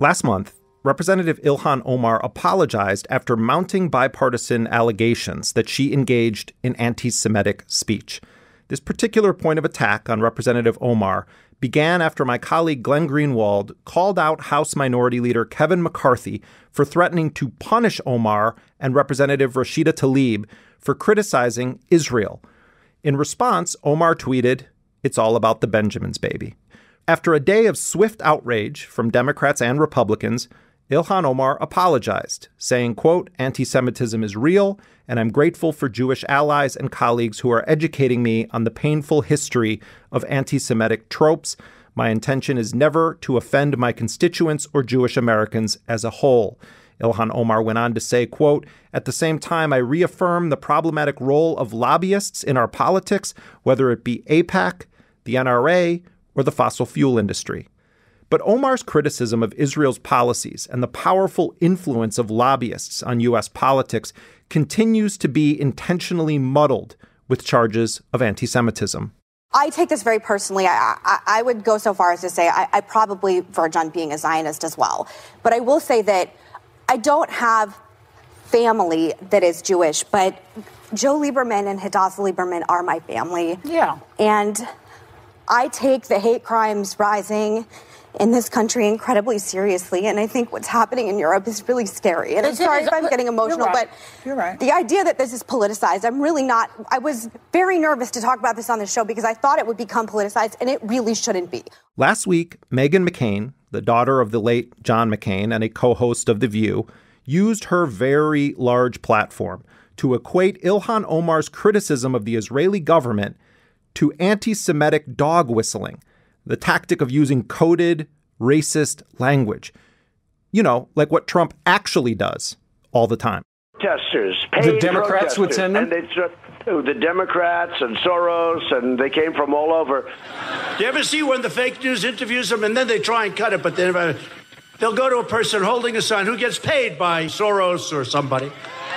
Last month, Representative Ilhan Omar apologized after mounting bipartisan allegations that she engaged in anti Semitic speech. This particular point of attack on Representative Omar began after my colleague Glenn Greenwald called out House Minority Leader Kevin McCarthy for threatening to punish Omar and Representative Rashida Tlaib for criticizing Israel. In response, Omar tweeted, It's all about the Benjamins, baby. After a day of swift outrage from Democrats and Republicans, Ilhan Omar apologized, saying, quote, anti-Semitism is real, and I'm grateful for Jewish allies and colleagues who are educating me on the painful history of anti-Semitic tropes. My intention is never to offend my constituents or Jewish Americans as a whole. Ilhan Omar went on to say, quote, At the same time, I reaffirm the problematic role of lobbyists in our politics, whether it be APAC, the NRA, or the fossil fuel industry. But Omar's criticism of Israel's policies and the powerful influence of lobbyists on U.S. politics continues to be intentionally muddled with charges of anti Semitism. I take this very personally. I, I, I, would go so far as to say I, I probably verge on being a Zionist as well. But I will say that I don't have family that is Jewish, but Joe Lieberman and Hadassah Lieberman are my family. Yeah. And I take the hate crimes rising in this country incredibly seriously. And I think what's happening in Europe is really scary. And I'm sorry if I'm getting emotional, you're right. but you're right. the idea that this is politicized, I'm really not. I was very nervous to talk about this on the show because I thought it would become politicized, and it really shouldn't be. Last week, Megan McCain, the daughter of the late John McCain and a co host of The View, used her very large platform to equate Ilhan Omar's criticism of the Israeli government to anti Semitic dog whistling, the tactic of using coded racist language. You know, like what Trump actually does all the time. Protesters, the Democrats would send them. they, the Democrats and Soros, and they came from all over. You ever see when the fake news interviews them, and then they try and cut it, but they never, uh, they'll go to a person holding a sign who gets paid by Soros or somebody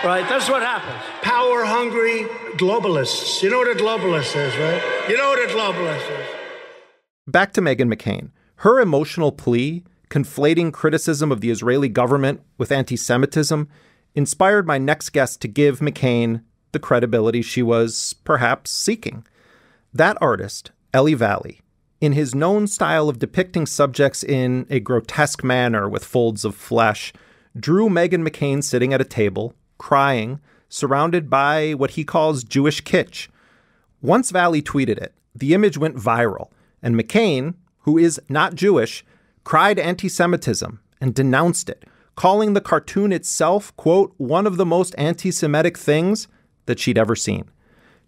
right? That's what happens. Power hungry globalists. You know what a globalist is, right? You know what a globalist is. Back to Megan McCain. Her emotional plea, conflating criticism of the Israeli government with anti Semitism, inspired my next guest to give McCain the credibility she was perhaps seeking. That artist, Ellie Valley, in his known style of depicting subjects in a grotesque manner with folds of flesh, drew Megan McCain sitting at a table crying, surrounded by what he calls Jewish kitsch. Once Valley tweeted it, the image went viral, and McCain, who is not Jewish, cried anti Semitism and denounced it, calling the cartoon itself, quote, one of the most anti Semitic things that she'd ever seen.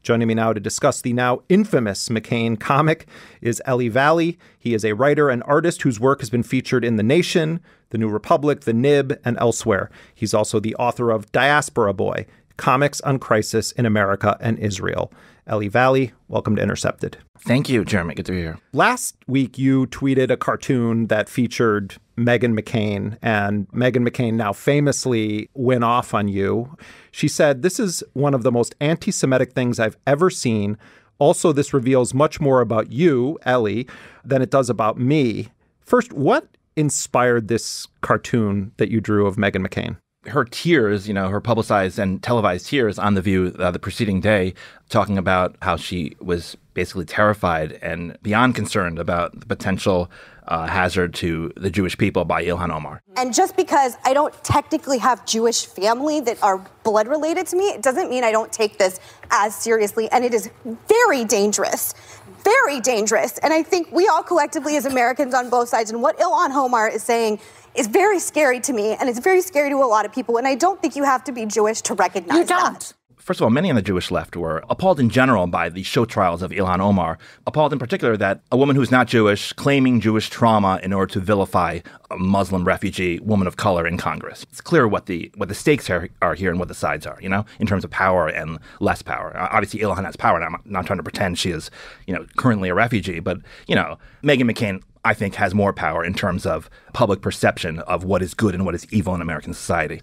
Joining me now to discuss the now infamous McCain comic is Ellie Valley. He is a writer and artist whose work has been featured in The Nation, The New Republic, The Nib, and elsewhere. He's also the author of Diaspora Boy Comics on Crisis in America and Israel. Ellie Valley. Welcome to Intercepted. Thank you, Jeremy. Good to be here. Last week, you tweeted a cartoon that featured Megan McCain, and Megan McCain now famously went off on you. She said, This is one of the most anti Semitic things I've ever seen. Also, this reveals much more about you, Ellie, than it does about me. First, what inspired this cartoon that you drew of Megan McCain? her tears, you know, her publicized and televised tears on The View uh, the preceding day, talking about how she was basically terrified and beyond concerned about the potential uh, hazard to the Jewish people by Ilhan Omar. And just because I don't technically have Jewish family that are blood related to me, it doesn't mean I don't take this as seriously. And it is very dangerous very dangerous. And I think we all collectively as Americans on both sides and what Ilhan Omar is saying is very scary to me, and it's very scary to a lot of people. And I don't think you have to be Jewish to recognize you don't. That. First of all, many on the Jewish left were appalled in general by the show trials of Ilhan Omar, appalled in particular that a woman who's not Jewish claiming Jewish trauma in order to vilify a Muslim refugee woman of color in Congress. It's clear what the what the stakes are, are here and what the sides are, you know, in terms of power and less power. Obviously, Ilhan has power, and I'm not trying to pretend she is, you know, currently a refugee, but, you know, Megan McCain I think, has more power in terms of public perception of what is good and what is evil in American society.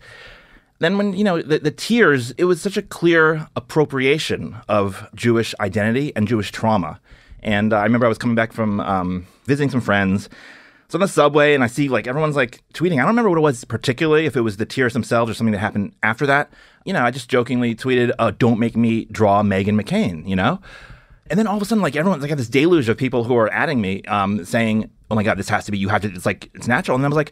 Then, when you know the, the tears, it was such a clear appropriation of Jewish identity and Jewish trauma. And uh, I remember I was coming back from um, visiting some friends. So on the subway, and I see like everyone's like tweeting. I don't remember what it was particularly, if it was the tears themselves or something that happened after that. You know, I just jokingly tweeted, uh, "Don't make me draw Megan McCain." You know, and then all of a sudden, like everyone's like, I got this deluge of people who are adding me, um, saying, "Oh my god, this has to be. You have to." It's like it's natural. And I was like,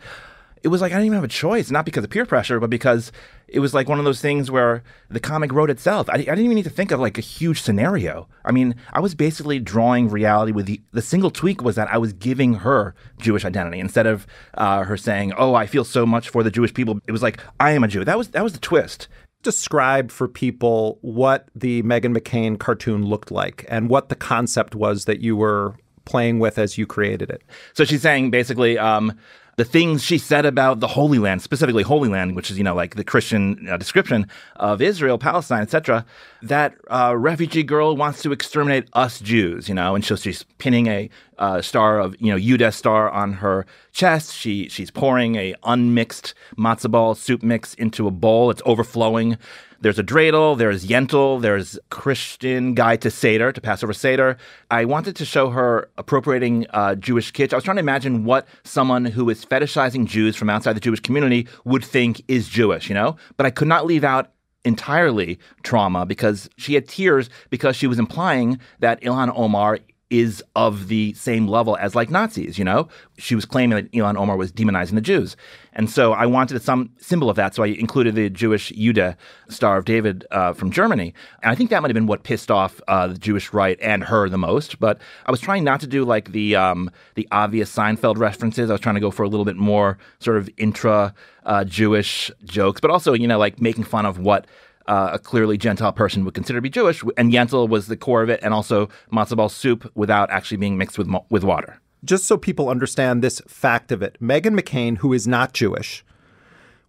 it was like I didn't even have a choice, not because of peer pressure, but because it was like one of those things where the comic wrote itself. I, I, didn't even need to think of like a huge scenario. I mean, I was basically drawing reality with the, the single tweak was that I was giving her Jewish identity instead of uh, her saying, "Oh, I feel so much for the Jewish people." It was like I am a Jew. That was that was the twist describe for people what the Megan McCain cartoon looked like and what the concept was that you were playing with as you created it. So she's saying basically um, the things she said about the Holy Land, specifically Holy Land, which is you know like the Christian uh, description of Israel, Palestine, etc. That uh, refugee girl wants to exterminate us Jews, you know, and so she's pinning a uh, star of you know Judas star on her chest. She she's pouring a unmixed matzo ball soup mix into a bowl. It's overflowing. There's a dreidel, there's yentl, there's Christian guy to Seder, to Passover Seder. I wanted to show her appropriating uh, Jewish kitsch. I was trying to imagine what someone who is fetishizing Jews from outside the Jewish community would think is Jewish, you know? But I could not leave out entirely trauma because she had tears because she was implying that Ilhan Omar is of the same level as like Nazis, you know? She was claiming that Elon Omar was demonizing the Jews. And so I wanted some symbol of that. So I included the Jewish Yuda Star of David uh, from Germany. And I think that might have been what pissed off uh, the Jewish right and her the most. But I was trying not to do like the, um, the obvious Seinfeld references. I was trying to go for a little bit more sort of intra uh, Jewish jokes, but also, you know, like making fun of what uh, a clearly Gentile person would consider to be Jewish, and Yentl was the core of it, and also matzo ball soup without actually being mixed with with water. Just so people understand this fact of it, Megan McCain, who is not Jewish,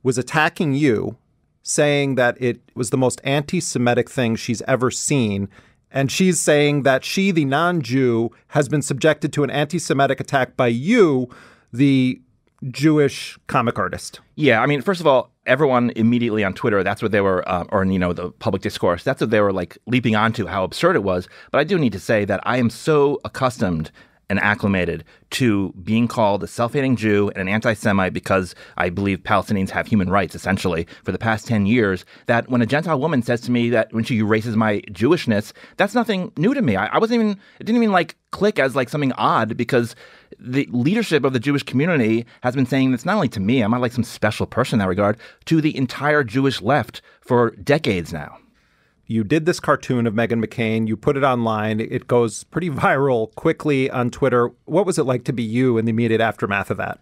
was attacking you, saying that it was the most anti-Semitic thing she's ever seen. And she's saying that she, the non Jew, has been subjected to an anti Semitic attack by you, the Jewish comic artist. Yeah, I mean, first of all, everyone immediately on Twitter, that's what they were, uh, or you know, the public discourse, that's what they were like leaping onto how absurd it was. But I do need to say that I am so accustomed and acclimated to being called a self hating Jew and an anti Semite because I believe Palestinians have human rights, essentially, for the past 10 years. That when a Gentile woman says to me that when she erases my Jewishness, that's nothing new to me. I, I wasn't even, it didn't even like click as like something odd because the leadership of the Jewish community has been saying this not only to me, I'm not like some special person in that regard, to the entire Jewish left for decades now you did this cartoon of Megan McCain, you put it online, it goes pretty viral quickly on Twitter. What was it like to be you in the immediate aftermath of that?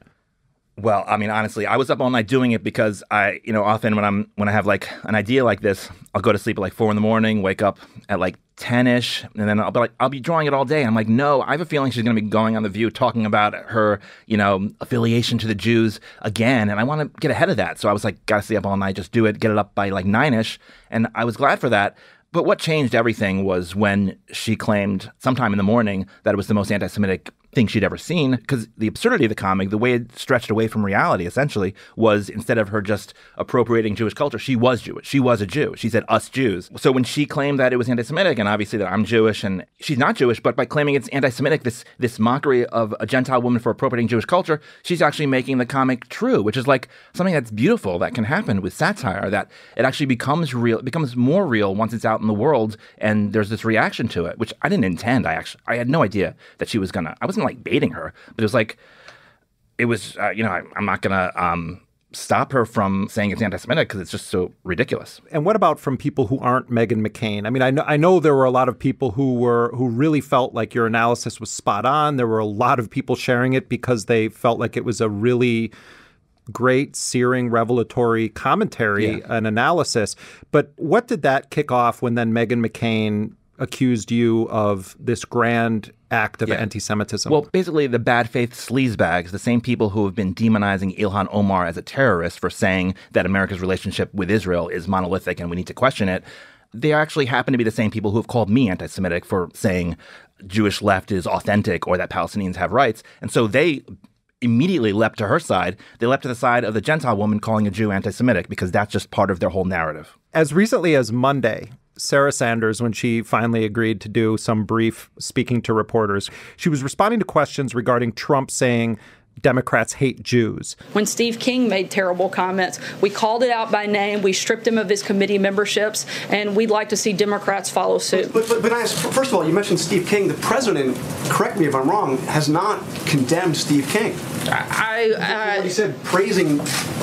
Well, I mean, honestly, I was up all night doing it because I, you know, often when I'm when I have like an idea like this, I'll go to sleep at like four in the morning, wake up at like ten ish, and then I'll be like, I'll be drawing it all day. I'm like, no, I have a feeling she's going to be going on the View talking about her, you know, affiliation to the Jews again, and I want to get ahead of that. So I was like, gotta stay up all night, just do it, get it up by like nine ish, and I was glad for that. But what changed everything was when she claimed sometime in the morning that it was the most anti Semitic thing she'd ever seen because the absurdity of the comic, the way it stretched away from reality essentially, was instead of her just appropriating Jewish culture, she was Jewish. She was a Jew. She said, us Jews. So when she claimed that it was anti Semitic, and obviously that I'm Jewish and she's not Jewish, but by claiming it's anti Semitic, this, this mockery of a Gentile woman for appropriating Jewish culture, she's actually making the comic true, which is like something that's beautiful that can happen with satire, that it actually becomes real, becomes more real once it's out in the world and there's this reaction to it, which I didn't intend. I actually, I had no idea that she was gonna, I wasn't like baiting her, but it was like, it was, uh, you know, I, am not going to um, stop her from saying it's anti-Semitic because it's just so ridiculous. And what about from people who aren't Megan McCain? I mean, I know I know there were a lot of people who were who really felt like your analysis was spot on. There were a lot of people sharing it because they felt like it was a really great, searing, revelatory commentary yeah. and analysis. But what did that kick off when then Megan McCain accused you of this grand act of yeah. anti-Semitism. Well, basically, the bad faith sleazebags, the same people who have been demonizing Ilhan Omar as a terrorist for saying that America's relationship with Israel is monolithic and we need to question it. They actually happen to be the same people who have called me anti Semitic for saying Jewish left is authentic or that Palestinians have rights. And so they immediately leapt to her side. They leapt to the side of the Gentile woman calling a Jew anti Semitic because that's just part of their whole narrative. As recently as Monday, Sarah Sanders when she finally agreed to do some brief speaking to reporters. She was responding to questions regarding Trump saying Democrats hate Jews. When Steve King made terrible comments, we called it out by name, we stripped him of his committee memberships, and we'd like to see Democrats follow suit. But, but, but I ask, first of all, you mentioned Steve King. The president, correct me if I'm wrong, has not condemned Steve King. I, I, he said praising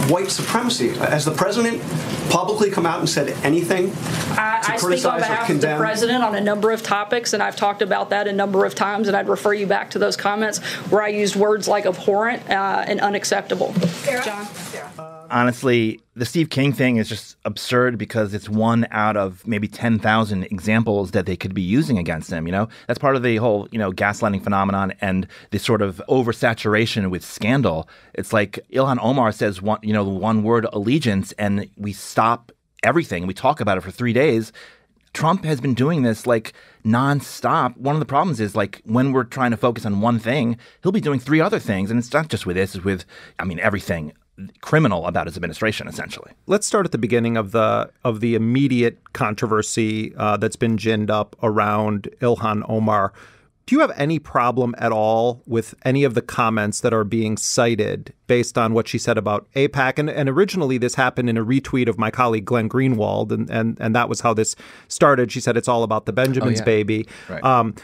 white supremacy. Has the president publicly come out and said anything? I, I speak on behalf of the president on a number of topics, and I've talked about that a number of times, and I'd refer you back to those comments where I used words like abhorrent abhorrent uh, and unacceptable. Sarah? John? Sarah. Honestly, the Steve King thing is just absurd because it's one out of maybe 10,000 examples that they could be using against him. You know, that's part of the whole, you know, gaslighting phenomenon and the sort of oversaturation with scandal. It's like Ilhan Omar says one, you know, the one word allegiance and we stop everything. We talk about it for three days Trump has been doing this like nonstop. One of the problems is like when we're trying to focus on one thing, he'll be doing three other things. And it's not just with this, it's with, I mean, everything criminal about his administration essentially. Let's start at the beginning of the of the immediate controversy uh, that's been ginned up around Ilhan Omar. Do you have any problem at all with any of the comments that are being cited based on what she said about APAC? And, and originally, this happened in a retweet of my colleague Glenn Greenwald, and, and, and that was how this started. She said it's all about the Benjamins oh, yeah. baby. Right. Um,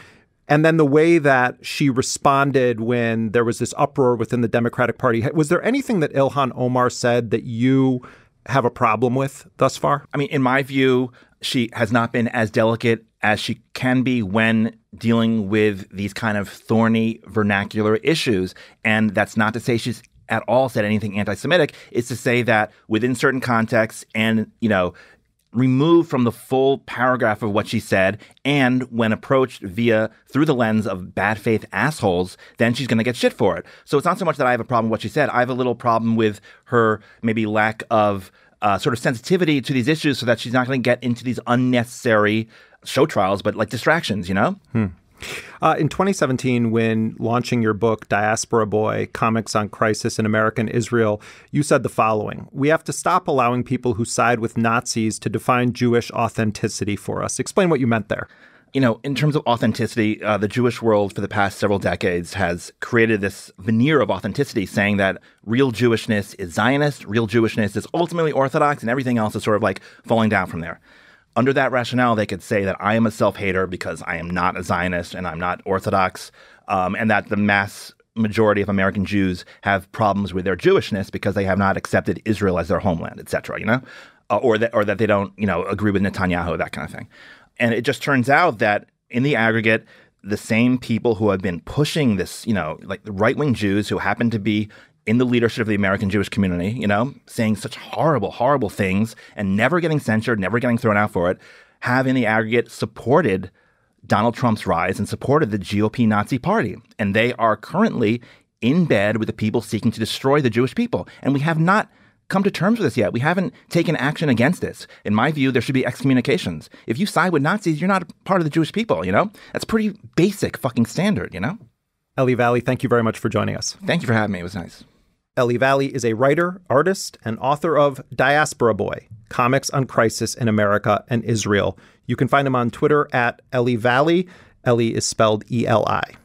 and then the way that she responded when there was this uproar within the Democratic Party. Was there anything that Ilhan Omar said that you have a problem with thus far? I mean, in my view, she has not been as delicate as she can be when dealing with these kind of thorny vernacular issues. And that's not to say she's at all said anything anti-Semitic. It's to say that within certain contexts and, you know, removed from the full paragraph of what she said, and when approached via through the lens of bad faith assholes, then she's going to get shit for it. So it's not so much that I have a problem with what she said. I have a little problem with her maybe lack of uh, sort of sensitivity to these issues so that she's not going to get into these unnecessary show trials, but like distractions, you know? Hmm. Uh, in 2017, when launching your book, Diaspora Boy Comics on Crisis in American Israel, you said the following We have to stop allowing people who side with Nazis to define Jewish authenticity for us. Explain what you meant there you know, in terms of authenticity, uh, the Jewish world for the past several decades has created this veneer of authenticity, saying that real Jewishness is Zionist, real Jewishness is ultimately Orthodox, and everything else is sort of like falling down from there. Under that rationale, they could say that I am a self hater because I am not a Zionist and I'm not Orthodox, um, and that the mass majority of American Jews have problems with their Jewishness because they have not accepted Israel as their homeland, etc. You know, uh, or that or that they don't you know agree with Netanyahu, that kind of thing. And it just turns out that in the aggregate, the same people who have been pushing this, you know, like the right wing Jews who happen to be in the leadership of the American Jewish community, you know, saying such horrible, horrible things and never getting censored, never getting thrown out for it, have in the aggregate supported Donald Trump's rise and supported the GOP Nazi party. And they are currently in bed with the people seeking to destroy the Jewish people. And we have not come to terms with this yet. We haven't taken action against this. In my view, there should be excommunications. If you side with Nazis, you're not part of the Jewish people, you know? That's pretty basic fucking standard, you know? Ellie Valley, thank you very much for joining us. Thank you for having me. It was nice. Ellie Valley is a writer, artist, and author of Diaspora Boy Comics on Crisis in America and Israel. You can find him on Twitter at Ellie Valley. Ellie is spelled E L I.